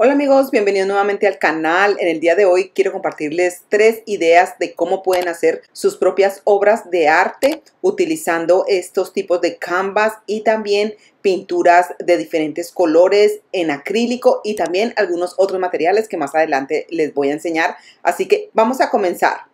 Hola amigos, bienvenidos nuevamente al canal. En el día de hoy quiero compartirles tres ideas de cómo pueden hacer sus propias obras de arte utilizando estos tipos de canvas y también pinturas de diferentes colores en acrílico y también algunos otros materiales que más adelante les voy a enseñar. Así que vamos a comenzar.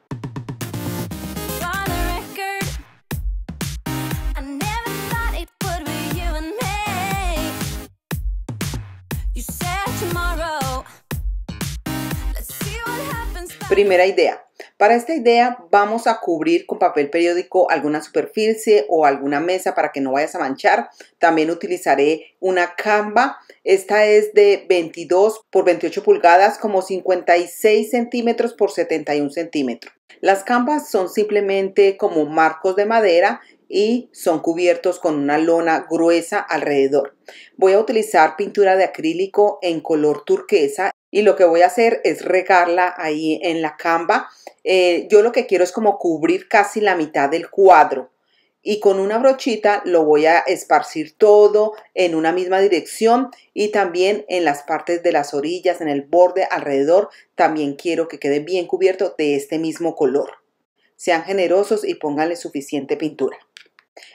Primera idea. Para esta idea vamos a cubrir con papel periódico alguna superficie o alguna mesa para que no vayas a manchar. También utilizaré una camba. Esta es de 22 por 28 pulgadas como 56 centímetros por 71 centímetros. Las cambas son simplemente como marcos de madera y son cubiertos con una lona gruesa alrededor. Voy a utilizar pintura de acrílico en color turquesa y lo que voy a hacer es regarla ahí en la camba. Eh, yo lo que quiero es como cubrir casi la mitad del cuadro y con una brochita lo voy a esparcir todo en una misma dirección y también en las partes de las orillas, en el borde, alrededor, también quiero que quede bien cubierto de este mismo color. Sean generosos y pónganle suficiente pintura.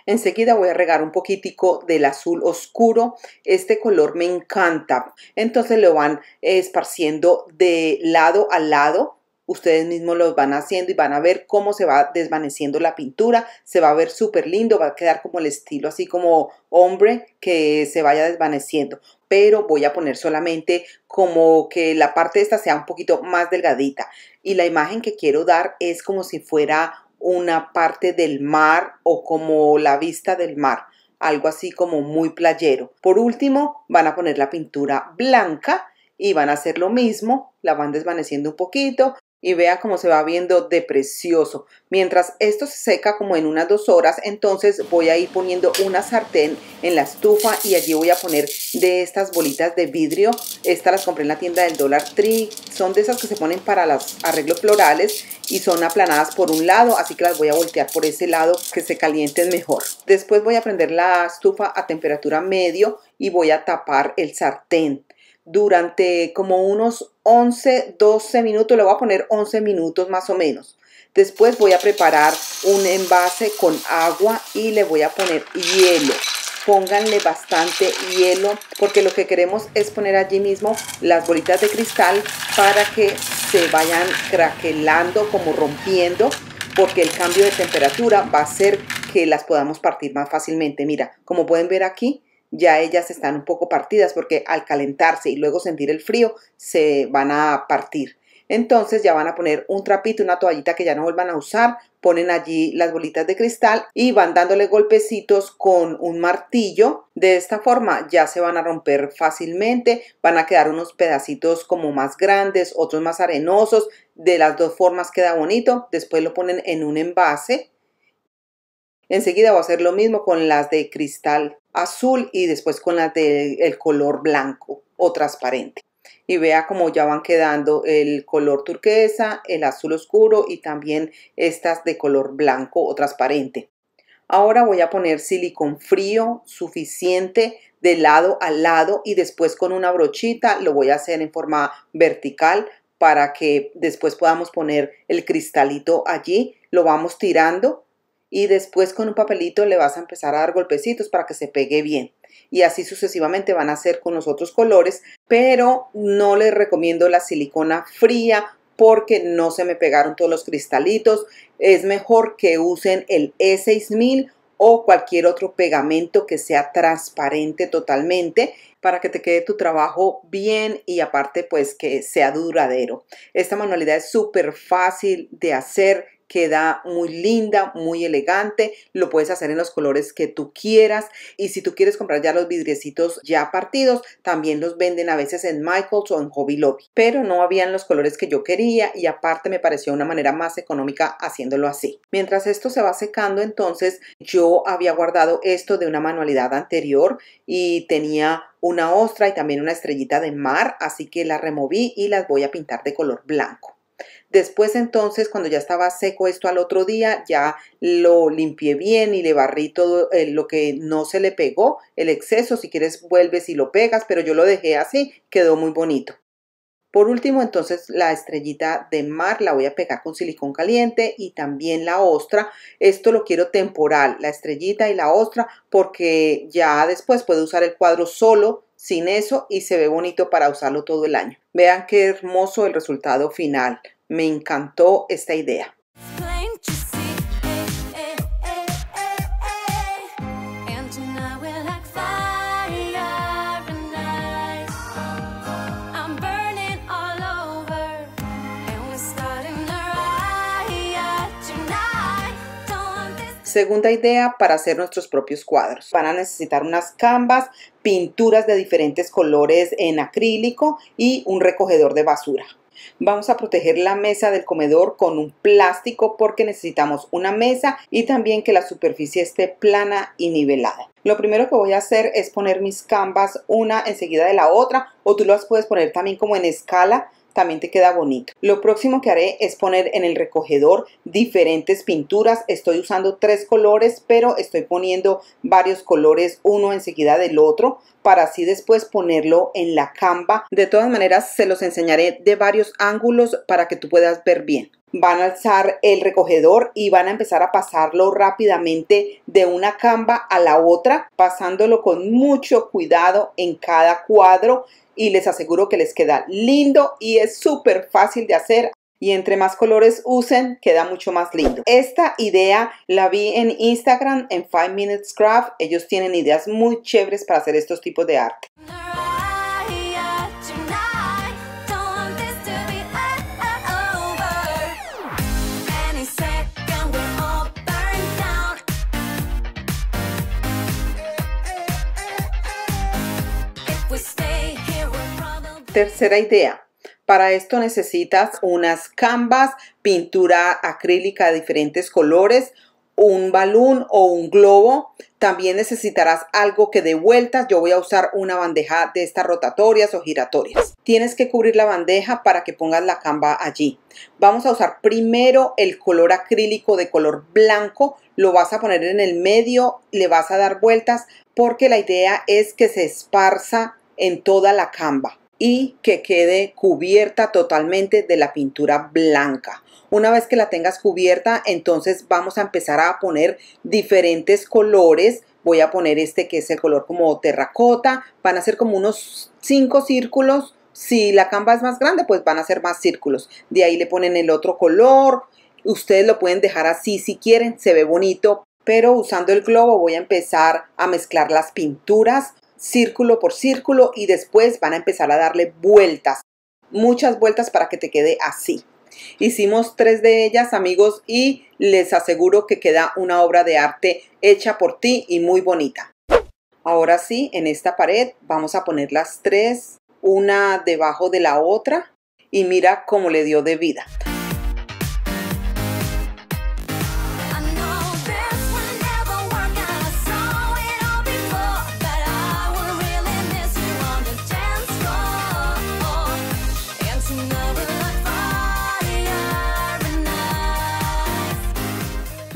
Enseguida voy a regar un poquitico del azul oscuro. Este color me encanta. Entonces lo van esparciendo de lado a lado ustedes mismos lo van haciendo y van a ver cómo se va desvaneciendo la pintura, se va a ver súper lindo, va a quedar como el estilo así como hombre que se vaya desvaneciendo, pero voy a poner solamente como que la parte esta sea un poquito más delgadita y la imagen que quiero dar es como si fuera una parte del mar o como la vista del mar, algo así como muy playero. Por último, van a poner la pintura blanca y van a hacer lo mismo, la van desvaneciendo un poquito, y vea cómo se va viendo de precioso. Mientras esto se seca como en unas dos horas, entonces voy a ir poniendo una sartén en la estufa y allí voy a poner de estas bolitas de vidrio. Estas las compré en la tienda del Dollar Tree. Son de esas que se ponen para los arreglos florales y son aplanadas por un lado, así que las voy a voltear por ese lado que se calienten mejor. Después voy a prender la estufa a temperatura medio y voy a tapar el sartén durante como unos 11, 12 minutos, le voy a poner 11 minutos más o menos. Después voy a preparar un envase con agua y le voy a poner hielo. Pónganle bastante hielo porque lo que queremos es poner allí mismo las bolitas de cristal para que se vayan craquelando, como rompiendo, porque el cambio de temperatura va a hacer que las podamos partir más fácilmente. Mira, como pueden ver aquí, ya ellas están un poco partidas porque al calentarse y luego sentir el frío se van a partir. Entonces ya van a poner un trapito, una toallita que ya no vuelvan a usar, ponen allí las bolitas de cristal y van dándole golpecitos con un martillo. De esta forma ya se van a romper fácilmente, van a quedar unos pedacitos como más grandes, otros más arenosos. De las dos formas queda bonito. Después lo ponen en un envase. Enseguida voy a hacer lo mismo con las de cristal azul y después con las del el color blanco o transparente. Y vea cómo ya van quedando el color turquesa, el azul oscuro y también estas de color blanco o transparente. Ahora voy a poner silicón frío suficiente de lado a lado y después con una brochita lo voy a hacer en forma vertical para que después podamos poner el cristalito allí. Lo vamos tirando y después con un papelito le vas a empezar a dar golpecitos para que se pegue bien. Y así sucesivamente van a hacer con los otros colores, pero no les recomiendo la silicona fría porque no se me pegaron todos los cristalitos. Es mejor que usen el E6000 o cualquier otro pegamento que sea transparente totalmente para que te quede tu trabajo bien y aparte pues que sea duradero. Esta manualidad es súper fácil de hacer, queda muy linda, muy elegante, lo puedes hacer en los colores que tú quieras y si tú quieres comprar ya los vidriecitos ya partidos, también los venden a veces en Michaels o en Hobby Lobby, pero no habían los colores que yo quería y aparte me pareció una manera más económica haciéndolo así. Mientras esto se va secando entonces yo había guardado esto de una manualidad anterior y tenía una ostra y también una estrellita de mar, así que la removí y las voy a pintar de color blanco. Después entonces, cuando ya estaba seco esto al otro día, ya lo limpié bien y le barrí todo eh, lo que no se le pegó, el exceso, si quieres vuelves y lo pegas, pero yo lo dejé así, quedó muy bonito. Por último, entonces la estrellita de mar la voy a pegar con silicón caliente y también la ostra. Esto lo quiero temporal, la estrellita y la ostra, porque ya después puedo usar el cuadro solo sin eso y se ve bonito para usarlo todo el año. Vean qué hermoso el resultado final. Me encantó esta idea. Segunda idea, para hacer nuestros propios cuadros. Van a necesitar unas cambas, pinturas de diferentes colores en acrílico y un recogedor de basura. Vamos a proteger la mesa del comedor con un plástico porque necesitamos una mesa y también que la superficie esté plana y nivelada. Lo primero que voy a hacer es poner mis cambas una enseguida de la otra o tú las puedes poner también como en escala queda bonito. Lo próximo que haré es poner en el recogedor diferentes pinturas. Estoy usando tres colores, pero estoy poniendo varios colores uno enseguida del otro para así después ponerlo en la camba. De todas maneras, se los enseñaré de varios ángulos para que tú puedas ver bien van a alzar el recogedor y van a empezar a pasarlo rápidamente de una camba a la otra, pasándolo con mucho cuidado en cada cuadro y les aseguro que les queda lindo y es súper fácil de hacer y entre más colores usen, queda mucho más lindo. Esta idea la vi en Instagram, en 5 Minutes Craft. Ellos tienen ideas muy chéveres para hacer estos tipos de arte. Tercera idea. Para esto necesitas unas canvas, pintura acrílica de diferentes colores, un balón o un globo. También necesitarás algo que dé vueltas. Yo voy a usar una bandeja de estas rotatorias o giratorias. Tienes que cubrir la bandeja para que pongas la camba allí. Vamos a usar primero el color acrílico de color blanco. Lo vas a poner en el medio, le vas a dar vueltas porque la idea es que se esparza en toda la camba y que quede cubierta totalmente de la pintura blanca. Una vez que la tengas cubierta, entonces vamos a empezar a poner diferentes colores. Voy a poner este que es el color como terracota. Van a ser como unos cinco círculos. Si la camba es más grande, pues van a ser más círculos. De ahí le ponen el otro color. Ustedes lo pueden dejar así si quieren. Se ve bonito. Pero usando el globo voy a empezar a mezclar las pinturas círculo por círculo y después van a empezar a darle vueltas, muchas vueltas para que te quede así. Hicimos tres de ellas, amigos, y les aseguro que queda una obra de arte hecha por ti y muy bonita. Ahora sí, en esta pared vamos a poner las tres, una debajo de la otra, y mira cómo le dio de vida.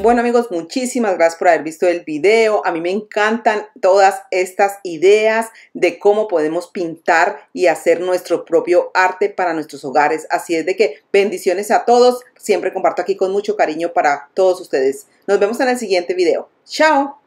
Bueno amigos, muchísimas gracias por haber visto el video. A mí me encantan todas estas ideas de cómo podemos pintar y hacer nuestro propio arte para nuestros hogares. Así es de que bendiciones a todos. Siempre comparto aquí con mucho cariño para todos ustedes. Nos vemos en el siguiente video. ¡Chao!